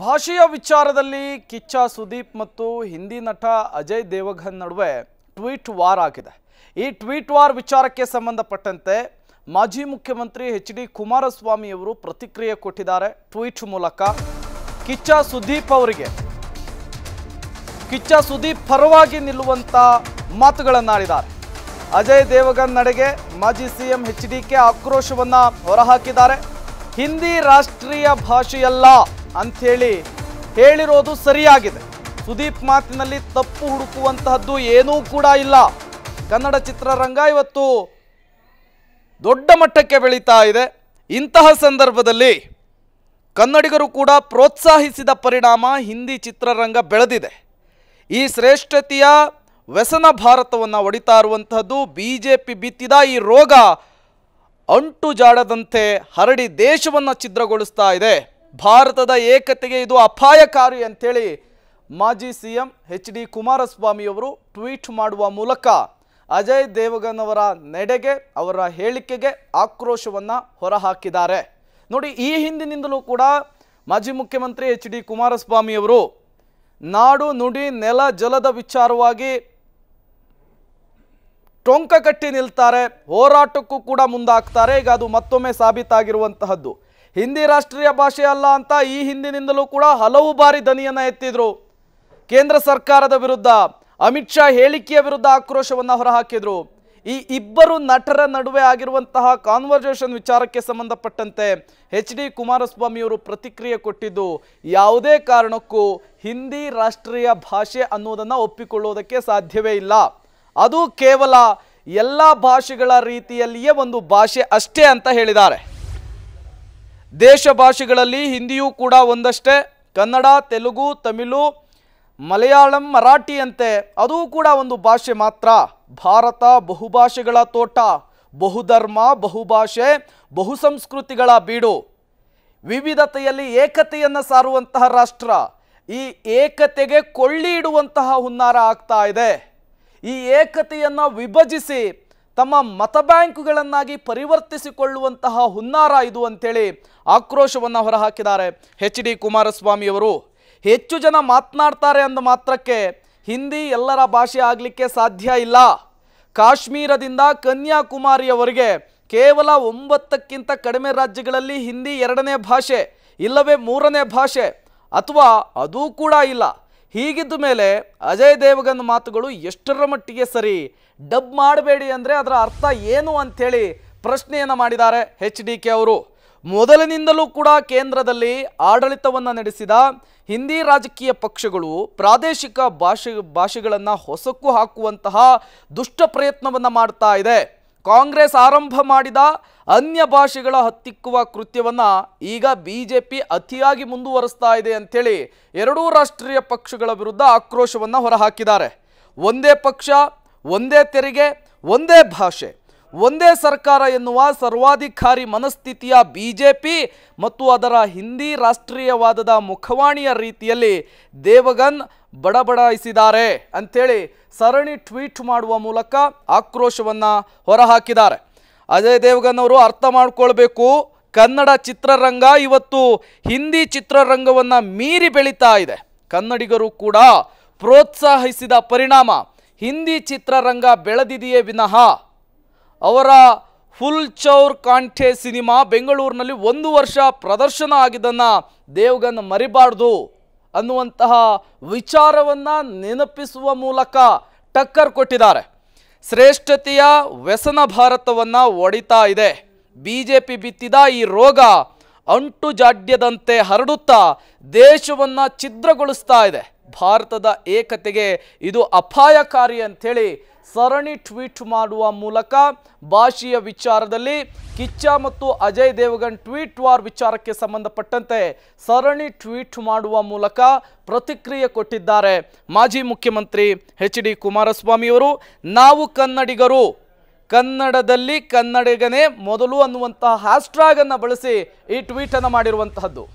ಭಾಷೆಯ ವಿಚಾರದಲ್ಲಿ ಕಿಚ್ಚ ಸುದೀಪ್ ಮತ್ತು ಹಿಂದಿ ನಟ ಅಜಯ್ ದೇವಘನ್ ನಡುವೆ ಟ್ವೀಟ್ ವಾರ್ ಆಗಿದೆ ಈ ಟ್ವೀಟ್ ವಾರ್ ವಿಚಾರಕ್ಕೆ ಸಂಬಂಧಪಟ್ಟಂತೆ ಮಾಜಿ ಮುಖ್ಯಮಂತ್ರಿ ಎಚ್ ಡಿ ಕುಮಾರಸ್ವಾಮಿಯವರು ಪ್ರತಿಕ್ರಿಯೆ ಕೊಟ್ಟಿದ್ದಾರೆ ಟ್ವೀಟ್ ಮೂಲಕ ಕಿಚ್ಚ ಸುದೀಪ್ ಅವರಿಗೆ ಕಿಚ್ಚ ಸುದೀಪ್ ಪರವಾಗಿ ನಿಲ್ಲುವಂಥ ಮಾತುಗಳನ್ನಾಡಿದ್ದಾರೆ ಅಜಯ್ ದೇವಗನ್ ನಡೆಗೆ ಮಾಜಿ ಸಿಎಂ ಎಚ್ ಡಿ ಕೆ ಆಕ್ರೋಶವನ್ನು ಹೊರಹಾಕಿದ್ದಾರೆ ಹಿಂದಿ ರಾಷ್ಟ್ರೀಯ ಭಾಷೆಯಲ್ಲ ಅಂಥೇಳಿ ಹೇಳಿರೋದು ಸರಿಯಾಗಿದೆ ಸುದೀಪ್ ಮಾತಿನಲ್ಲಿ ತಪ್ಪು ಹುಡುಕುವಂತಹದ್ದು ಏನೂ ಕೂಡ ಇಲ್ಲ ಕನ್ನಡ ಚಿತ್ರರಂಗ ಇವತ್ತು ದೊಡ್ಡ ಮಟ್ಟಕ್ಕೆ ಬೆಳೀತಾ ಇದೆ ಇಂತಹ ಸಂದರ್ಭದಲ್ಲಿ ಕನ್ನಡಿಗರು ಕೂಡ ಪ್ರೋತ್ಸಾಹಿಸಿದ ಪರಿಣಾಮ ಹಿಂದಿ ಚಿತ್ರರಂಗ ಬೆಳೆದಿದೆ ಈ ಶ್ರೇಷ್ಠತೆಯ ವ್ಯಸನ ಭಾರತವನ್ನು ಒಡಿತಾ ಇರುವಂತಹದ್ದು ಬಿ ಜೆ ಪಿ ಬಿತ್ತಿದ ಈ ರೋಗ ಅಂಟು ಜಾಡದಂತೆ ಹರಡಿ ದೇಶವನ್ನು ಛಿದ್ರಗೊಳಿಸ್ತಾ ಇದೆ ಭಾರತದ ಏಕತೆಗೆ ಇದು ಅಪಾಯಕಾರಿ ಅಂತೇಳಿ ಮಾಜಿ ಸಿಎಂ ಎಚ್ ಡಿ ಕುಮಾರಸ್ವಾಮಿಯವರು ಟ್ವೀಟ್ ಮಾಡುವ ಮೂಲಕ ಅಜಯ್ ದೇವಗನ್ ಅವರ ನಡೆಗೆ ಅವರ ಹೇಳಿಕೆಗೆ ಆಕ್ರೋಶವನ್ನು ಹೊರಹಾಕಿದ್ದಾರೆ ನೋಡಿ ಈ ಹಿಂದಿನಿಂದಲೂ ಕೂಡ ಮಾಜಿ ಮುಖ್ಯಮಂತ್ರಿ ಎಚ್ ಡಿ ಕುಮಾರಸ್ವಾಮಿಯವರು ನಾಡು ನುಡಿ ನೆಲ ಜಲದ ವಿಚಾರವಾಗಿ ಟೊಂಕ ಕಟ್ಟಿ ನಿಲ್ತಾರೆ ಹೋರಾಟಕ್ಕೂ ಕೂಡ ಮುಂದಾಗ್ತಾರೆ ಈಗ ಅದು ಮತ್ತೊಮ್ಮೆ ಸಾಬೀತಾಗಿರುವಂತಹದ್ದು ಹಿಂದಿ ರಾಷ್ಟ್ರೀಯ ಭಾಷೆ ಅಲ್ಲ ಅಂತ ಈ ಹಿಂದಿನಿಂದಲೂ ಕೂಡ ಹಲವು ಬಾರಿ ದನಿಯನ್ನು ಎತ್ತಿದ್ರು ಕೇಂದ್ರ ಸರ್ಕಾರದ ವಿರುದ್ಧ ಅಮಿತ್ ಶಾ ಹೇಳಿಕೆಯ ವಿರುದ್ಧ ಆಕ್ರೋಶವನ್ನು ಹೊರಹಾಕಿದ್ರು ಈ ಇಬ್ಬರು ನಟರ ನಡುವೆ ಆಗಿರುವಂತಹ ಕಾನ್ವರ್ಜೇಷನ್ ವಿಚಾರಕ್ಕೆ ಸಂಬಂಧಪಟ್ಟಂತೆ ಎಚ್ ಡಿ ಕುಮಾರಸ್ವಾಮಿಯವರು ಪ್ರತಿಕ್ರಿಯೆ ಕೊಟ್ಟಿದ್ದು ಯಾವುದೇ ಕಾರಣಕ್ಕೂ ಹಿಂದಿ ರಾಷ್ಟ್ರೀಯ ಭಾಷೆ ಅನ್ನೋದನ್ನು ಒಪ್ಪಿಕೊಳ್ಳುವುದಕ್ಕೆ ಸಾಧ್ಯವೇ ಇಲ್ಲ ಅದು ಕೇವಲ ಎಲ್ಲ ಭಾಷೆಗಳ ರೀತಿಯಲ್ಲಿಯೇ ಒಂದು ಭಾಷೆ ಅಷ್ಟೇ ಅಂತ ಹೇಳಿದ್ದಾರೆ ದೇಶ ಭಾಷೆಗಳಲ್ಲಿ ಹಿಂದಿಯೂ ಕೂಡ ಒಂದಷ್ಟೇ ಕನ್ನಡ ತೆಲುಗು ತಮಿಳು ಮಲಯಾಳಂ ಮರಾಠಿಯಂತೆ ಅದೂ ಕೂಡ ಒಂದು ಭಾಷೆ ಮಾತ್ರ ಭಾರತ ಬಹುಭಾಷೆಗಳ ತೋಟ ಬಹುಧರ್ಮ ಬಹುಭಾಷೆ ಬಹುಸಂಸ್ಕೃತಿಗಳ ಬೀಡು ವಿವಿಧತೆಯಲ್ಲಿ ಏಕತೆಯನ್ನು ಸಾರುವಂತಹ ರಾಷ್ಟ್ರ ಈ ಏಕತೆಗೆ ಕೊಳ್ಳಿ ಇಡುವಂತಹ ಹುನ್ನಾರ ಆಗ್ತಾ ಇದೆ ಈ ಏಕತೆಯನ್ನು ವಿಭಜಿಸಿ ತಮ್ಮ ಮತ ಪರಿವರ್ತಿಸಿಕೊಳ್ಳುವಂತಹ ಹುನ್ನಾರ ಇದು ಅಂತೇಳಿ ಆಕ್ರೋಶವನ್ನು ಹೊರಹಾಕಿದ್ದಾರೆ ಎಚ್ ಡಿ ಕುಮಾರಸ್ವಾಮಿಯವರು ಹೆಚ್ಚು ಜನ ಮಾತನಾಡ್ತಾರೆ ಅಂದ ಮಾತ್ರಕ್ಕೆ ಹಿಂದಿ ಎಲ್ಲರ ಭಾಷೆ ಆಗಲಿಕ್ಕೆ ಸಾಧ್ಯ ಇಲ್ಲ ಕಾಶ್ಮೀರದಿಂದ ಕನ್ಯಾಕುಮಾರಿಯವರಿಗೆ ಕೇವಲ ಒಂಬತ್ತಕ್ಕಿಂತ ಕಡಿಮೆ ರಾಜ್ಯಗಳಲ್ಲಿ ಹಿಂದಿ ಎರಡನೇ ಭಾಷೆ ಇಲ್ಲವೇ ಮೂರನೇ ಭಾಷೆ ಅಥವಾ ಅದೂ ಕೂಡ ಇಲ್ಲ ಹೀಗಿದ್ದ ಮೇಲೆ ಅಜಯ್ ದೇವಗನ್ ಮಾತುಗಳು ಎಷ್ಟರ ಮಟ್ಟಿಗೆ ಸರಿ ಡಬ್ ಮಾಡಬೇಡಿ ಅಂದರೆ ಅದರ ಅರ್ಥ ಏನು ಅಂಥೇಳಿ ಪ್ರಶ್ನೆಯನ್ನು ಮಾಡಿದ್ದಾರೆ ಎಚ್ ಡಿ ಕೆ ಅವರು ಮೊದಲಿನಿಂದಲೂ ಕೂಡ ಕೇಂದ್ರದಲ್ಲಿ ಆಡಳಿತವನ್ನು ನಡೆಸಿದ ಹಿಂದಿ ರಾಜಕೀಯ ಪಕ್ಷಗಳು ಪ್ರಾದೇಶಿಕ ಭಾಷೆ ಭಾಷೆಗಳನ್ನು ಹೊಸಕ್ಕು ಹಾಕುವಂತಹ ದುಷ್ಟ ಪ್ರಯತ್ನವನ್ನು ಮಾಡ್ತಾ ಇದೆ ಕಾಂಗ್ರೆಸ್ ಆರಂಭ ಮಾಡಿದ ಅನ್ಯ ಭಾಷೆಗಳ ಹತ್ತಿಕ್ಕುವ ಕೃತ್ಯವನ್ನು ಈಗ ಬಿ ಜೆ ಪಿ ಅತಿಯಾಗಿ ಮುಂದುವರಿಸ್ತಾ ಇದೆ ಅಂಥೇಳಿ ಎರಡೂ ರಾಷ್ಟ್ರೀಯ ಪಕ್ಷಗಳ ವಿರುದ್ಧ ಆಕ್ರೋಶವನ್ನು ಹೊರಹಾಕಿದ್ದಾರೆ ಒಂದೇ ಪಕ್ಷ ಒಂದೇ ತೆರಿಗೆ ಒಂದೇ ಭಾಷೆ ಒಂದೇ ಸರ್ಕಾರ ಎನ್ನುವ ಸರ್ವಾಧಿಕಾರಿ ಮನಸ್ಥಿತಿಯ ಬಿಜೆಪಿ ಮತ್ತು ಅದರ ಹಿಂದಿ ರಾಷ್ಟ್ರೀಯವಾದದ ಮುಖವಾಣಿಯ ರೀತಿಯಲ್ಲಿ ದೇವಗನ್ ಬಡಬಡಾಯಿಸಿದ್ದಾರೆ ಅಂಥೇಳಿ ಸರಣಿ ಟ್ವೀಟ್ ಮಾಡುವ ಮೂಲಕ ಆಕ್ರೋಶವನ್ನು ಹೊರಹಾಕಿದ್ದಾರೆ ಅಜಯ್ ದೇವಗನ್ ಅವರು ಅರ್ಥ ಮಾಡಿಕೊಳ್ಬೇಕು ಕನ್ನಡ ಚಿತ್ರರಂಗ ಇವತ್ತು ಹಿಂದಿ ಚಿತ್ರರಂಗವನ್ನು ಮೀರಿ ಬೆಳೀತಾ ಇದೆ ಕನ್ನಡಿಗರು ಕೂಡ ಪ್ರೋತ್ಸಾಹಿಸಿದ ಪರಿಣಾಮ ಹಿಂದಿ ಚಿತ್ರರಂಗ ಬೆಳೆದಿದೆಯೇ ವಿನಃ ಅವರ ಫುಲ್ ಚೌರ್ ಕಾಂಠೆ ಸಿನಿಮಾ ಬೆಂಗಳೂರಿನಲ್ಲಿ ಒಂದು ವರ್ಷ ಪ್ರದರ್ಶನ ಆಗಿದ್ದನ್ನು ದೇವ್ಗನ್ ಮರಿಬಾರ್ದು ಅನ್ನುವಂತಹ ವಿಚಾರವನ್ನು ನೆನಪಿಸುವ ಮೂಲಕ ಟಕ್ಕರ್ ಕೊಟ್ಟಿದ್ದಾರೆ ಶ್ರೇಷ್ಠತೆಯ ವ್ಯಸನ ಭಾರತವನ್ನು ಒಡಿತಾ ಇದೆ ಬಿ ಜೆ ಪಿ ಬಿತ್ತಿದ ಈ ರೋಗ ಅಂಟು ಜಾಡ್ಯದಂತೆ ಹರಡುತ್ತಾ ದೇಶವನ್ನು ಛಿದ್ರಗೊಳಿಸ್ತಾ ಇದೆ ಭಾರತದ ಏಕತೆಗೆ ಇದು ಅಪಾಯಕಾರಿ ಅಂಥೇಳಿ ಸರಣಿ ಟ್ವೀಟ್ ಮಾಡುವ ಮೂಲಕ ಭಾಷೆಯ ವಿಚಾರದಲ್ಲಿ ಕಿಚ್ಚ ಮತ್ತು ಅಜಯ್ ದೇವಗನ್ ಟ್ವೀಟ್ ವಾರ್ ವಿಚಾರಕ್ಕೆ ಸಂಬಂಧಪಟ್ಟಂತೆ ಸರಣಿ ಟ್ವೀಟ್ ಮಾಡುವ ಮೂಲಕ ಪ್ರತಿಕ್ರಿಯೆ ಕೊಟ್ಟಿದ್ದಾರೆ ಮಾಜಿ ಮುಖ್ಯಮಂತ್ರಿ ಎಚ್ ಡಿ ಕುಮಾರಸ್ವಾಮಿಯವರು ನಾವು ಕನ್ನಡಿಗರು ಕನ್ನಡದಲ್ಲಿ ಕನ್ನಡಿಗನೇ ಮೊದಲು ಅನ್ನುವಂತಹ ಹ್ಯಾಸ್ಟ್ರಾಗನ್ನು ಬಳಸಿ ಈ ಟ್ವೀಟನ್ನು ಮಾಡಿರುವಂತಹದ್ದು